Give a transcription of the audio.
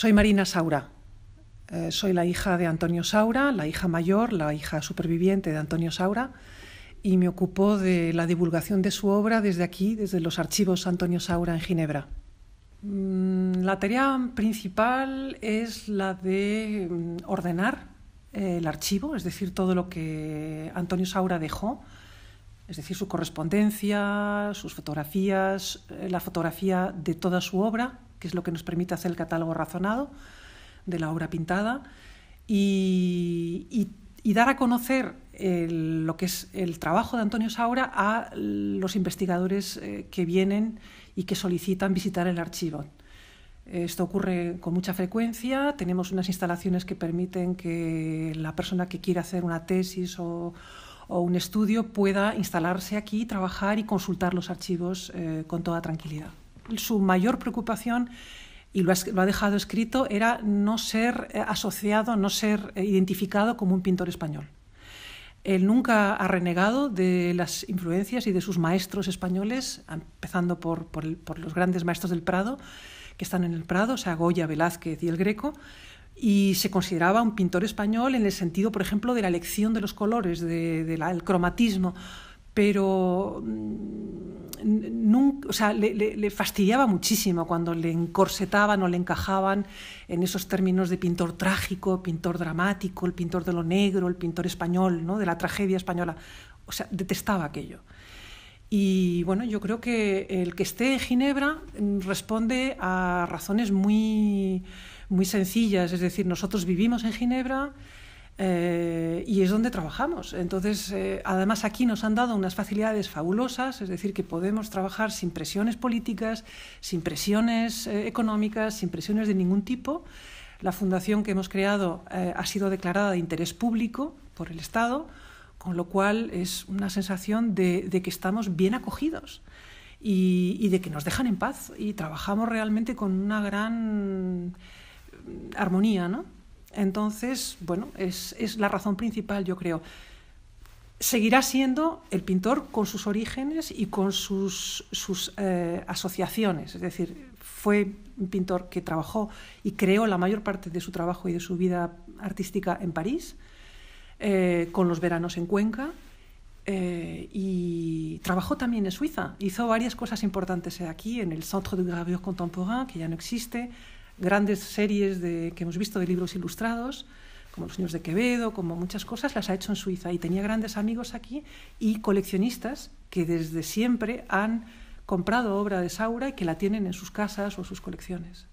Soy Marina Saura. Eh, soy la hija de Antonio Saura, la hija mayor, la hija superviviente de Antonio Saura, y me ocupo de la divulgación de su obra desde aquí, desde los archivos Antonio Saura en Ginebra. Mm, la tarea principal es la de mm, ordenar eh, el archivo, es decir, todo lo que Antonio Saura dejó, es decir, su correspondencia, sus fotografías, eh, la fotografía de toda su obra, que es lo que nos permite hacer el catálogo razonado de la obra pintada y, dar a conocer el, lo que es el trabajo de Antonio Saura a los investigadores eh, que vienen y que solicitan visitar el archivo. Esto ocurre con mucha frecuencia. Tenemos unas instalaciones que permiten que la persona que quiera hacer una tesis o, un estudio pueda instalarse aquí, trabajar y consultar los archivos eh, con toda tranquilidad su mayor preocupación y lo, ha dejado escrito, era no ser eh, asociado, no ser eh, identificado como un pintor español. Él nunca ha renegado de las influencias y de sus maestros españoles, empezando por, los grandes maestros del Prado, que están en el Prado, o sea, Goya, Velázquez y el Greco, y se consideraba un pintor español en el sentido, por ejemplo, de la elección de los colores, del cromatismo, pero mm, o sea, le, fastidiaba muchísimo cuando le encorsetaban o le encajaban en esos términos de pintor trágico, pintor dramático, el pintor de lo negro, el pintor español, ¿no? de la tragedia española. O sea, detestaba aquello. Y bueno, yo creo que el que esté en Ginebra responde a razones muy, muy sencillas. Es decir, nosotros vivimos en Ginebra, eh, y es donde trabajamos. Entonces, eh, además aquí nos han dado unas facilidades fabulosas, es decir, que podemos trabajar sin presiones políticas, sin presiones eh, económicas, sin presiones de ningún tipo. La fundación que hemos creado ha sido declarada de interés público por el Estado, con lo cual es una sensación de, que estamos bien acogidos. Y, y de que nos dejan en paz y trabajamos realmente con una gran mm, armonía, ¿no? Entonces, bueno, es, es la razón principal, yo creo. Seguirá siendo el pintor con sus orígenes y con sus, sus eh, asociaciones, es decir, fue un pintor que trabajó y creó la mayor parte de su trabajo y de su vida artística en París, eh, con los veranos en Cuenca, eh, y trabajó también en Suiza. Hizo varias cosas importantes aquí, en el Centre de Gravure Contemporain, que ya no existe, grandes series de, que hemos visto de libros ilustrados, como Los Niños de Quevedo, como muchas cosas, las ha hecho en Suiza y tenía grandes amigos aquí y coleccionistas que desde siempre han comprado obra de Saura y que la tienen en sus casas o sus colecciones.